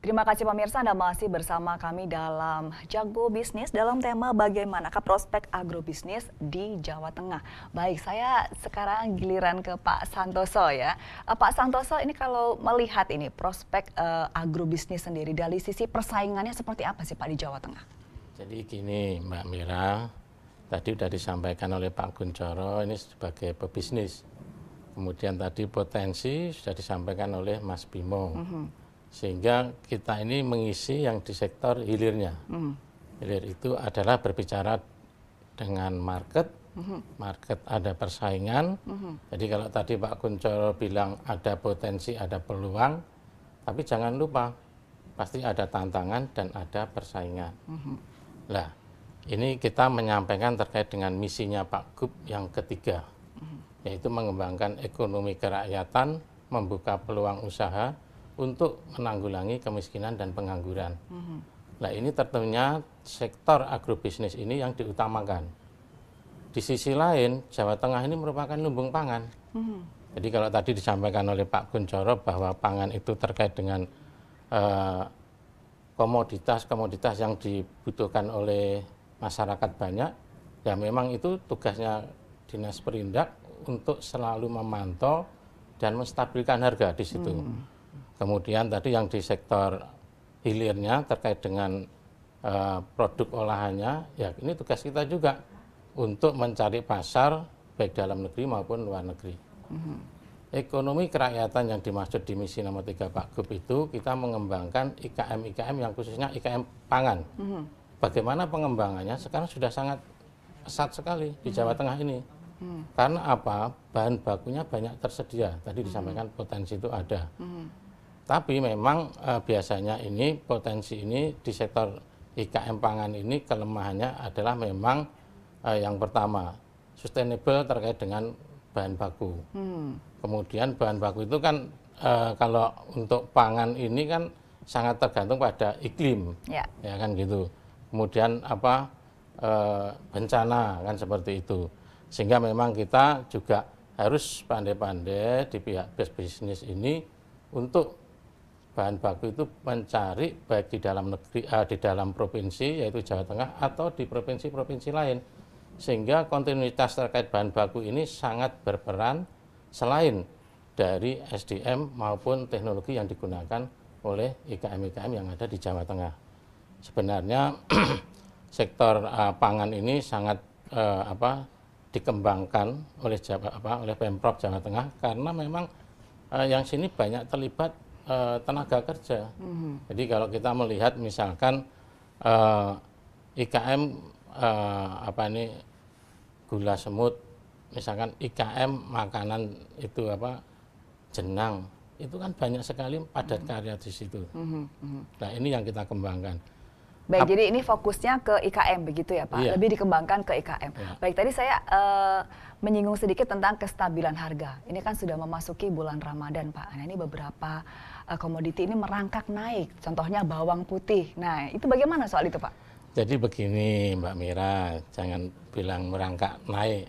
Terima kasih pemirsa Anda masih bersama kami dalam Jago Bisnis dalam tema bagaimanakah prospek agrobisnis di Jawa Tengah. Baik, saya sekarang giliran ke Pak Santoso ya. Eh, Pak Santoso ini kalau melihat ini prospek uh, agrobisnis sendiri dari sisi persaingannya seperti apa sih Pak di Jawa Tengah? Jadi gini Mbak Mira, tadi sudah disampaikan oleh Pak Guncoro ini sebagai pebisnis. Kemudian tadi potensi sudah disampaikan oleh Mas Bimo. Mm -hmm sehingga kita ini mengisi yang di sektor hilirnya. Mm. Hilir itu adalah berbicara dengan market, mm. market ada persaingan. Mm. Jadi kalau tadi Pak Kuncoro bilang ada potensi, ada peluang, tapi jangan lupa pasti ada tantangan dan ada persaingan. Hmm. Lah, ini kita menyampaikan terkait dengan misinya Pak Gub yang ketiga, hmm. yaitu mengembangkan ekonomi kerakyatan, membuka peluang usaha, untuk menanggulangi kemiskinan dan pengangguran. Nah ini tentunya sektor agrobisnis ini yang diutamakan. Di sisi lain Jawa Tengah ini merupakan lumbung pangan. Mm-hmm. Jadi kalau tadi disampaikan oleh Pak Kuncoro bahwa pangan itu terkait dengan komoditas eh, komoditas-komoditas yang dibutuhkan oleh masyarakat banyak, ya memang itu tugasnya Dinas Perindak untuk selalu memantau dan menstabilkan harga di situ. Hmm. Kemudian tadi yang di sektor hilirnya terkait dengan uh, produk olahannya, ya ini tugas kita juga untuk mencari pasar baik dalam negeri maupun luar negeri. Mm-hmm. Ekonomi kerakyatan yang dimaksud di misi nomor tiga Pak Gub itu kita mengembangkan IKM-IKM yang khususnya IKM pangan. Mm-hmm. Bagaimana pengembangannya sekarang sudah sangat pesat sekali di mm-hmm. Jawa Tengah ini. Karena apa? Bahan bakunya banyak tersedia. Tadi disampaikan potensi itu ada. Tapi memang eh, biasanya ini potensi ini di sektor IKM pangan ini kelemahannya adalah memang eh, yang pertama sustainable terkait dengan bahan baku. Hmm. Kemudian bahan baku itu kan eh, kalau untuk pangan ini kan sangat tergantung pada iklim, ya, ya kan gitu. Kemudian apa bencana kan seperti itu. Sehingga memang kita juga harus pandai-pandai di pihak bisnis ini untuk bahan baku itu mencari baik di dalam negeri uh, di dalam provinsi yaitu Jawa Tengah atau di provinsi-provinsi lain sehingga kontinuitas terkait bahan baku ini sangat berperan selain dari SDM maupun teknologi yang digunakan oleh IKM-IKM yang ada di Jawa Tengah. Sebenarnya sektor uh, pangan ini sangat uh, apa dikembangkan oleh Jawa apa oleh Pemprov Jawa Tengah karena memang yang sini banyak terlibat uh, tenaga kerja. Mm-hmm. Jadi kalau kita melihat misalkan uh, eh, IKM uh, eh, apa ini gula semut, misalkan IKM makanan itu apa jenang itu kan banyak sekali padat mm-hmm. karya di situ. Mm-hmm. Nah ini yang kita kembangkan. Baik, jadi ini fokusnya ke IKM begitu ya Pak, iya. lebih dikembangkan ke IKM. Iya. Baik, tadi saya uh, menyinggung sedikit tentang kestabilan harga. Ini kan sudah memasuki bulan Ramadan Pak. Nah, ini beberapa uh, komoditi ini merangkak naik. Contohnya bawang putih. Nah, itu bagaimana soal itu Pak? Jadi begini Mbak Mira, jangan bilang merangkak naik.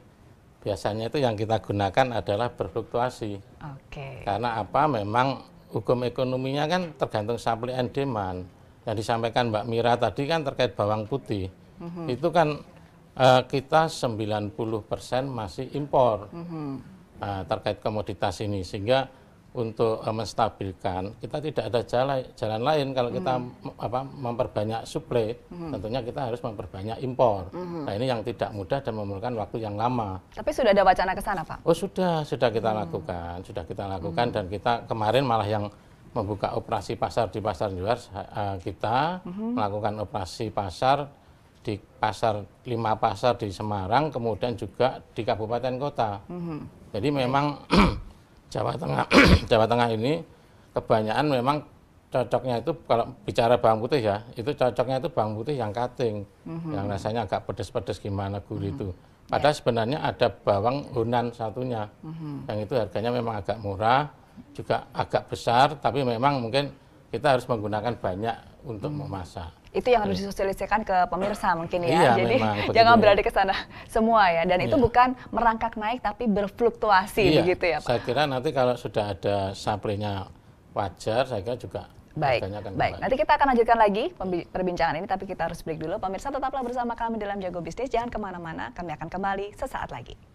Biasanya itu yang kita gunakan adalah berfluktuasi. Oke. Okay. Karena apa? Memang hukum ekonominya kan tergantung supply and demand yang disampaikan Mbak Mira tadi kan terkait bawang putih, mm-hmm. itu kan uh, kita 90% masih impor mm-hmm. uh, terkait komoditas ini. Sehingga untuk uh, menstabilkan, kita tidak ada jalan, jalan lain kalau kita mm-hmm. apa, memperbanyak suplai, mm-hmm. tentunya kita harus memperbanyak impor. Mm-hmm. Nah ini yang tidak mudah dan memerlukan waktu yang lama. Tapi sudah ada wacana ke sana Pak? Oh sudah, sudah kita mm-hmm. lakukan. Sudah kita lakukan mm-hmm. dan kita kemarin malah yang membuka operasi pasar di pasar luar eh, kita mhm. melakukan operasi pasar di pasar lima pasar di Semarang kemudian juga di kabupaten kota mhm. jadi memang Jawa Tengah Jawa Tengah ini kebanyakan memang cocoknya itu kalau bicara bawang putih ya itu cocoknya itu bawang putih yang cutting mhm. yang rasanya agak pedes-pedes gimana gurih itu ya. padahal yeah. sebenarnya ada bawang Hunan satunya yang itu harganya memang agak murah juga agak besar, tapi memang mungkin kita harus menggunakan banyak untuk hmm. memasak. Itu yang harus iya. disosialisasikan ke pemirsa mungkin ya. Iya, Jadi memang, jangan berada ke sana semua ya. Dan iya. itu bukan merangkak naik tapi berfluktuasi iya. begitu ya Pak. Saya kira nanti kalau sudah ada supply-nya wajar, saya kira juga Baik, akan baik. Nanti kita akan lanjutkan lagi perbincangan ini, tapi kita harus break dulu. Pemirsa tetaplah bersama kami dalam Jago Bisnis. Jangan kemana-mana, kami akan kembali sesaat lagi.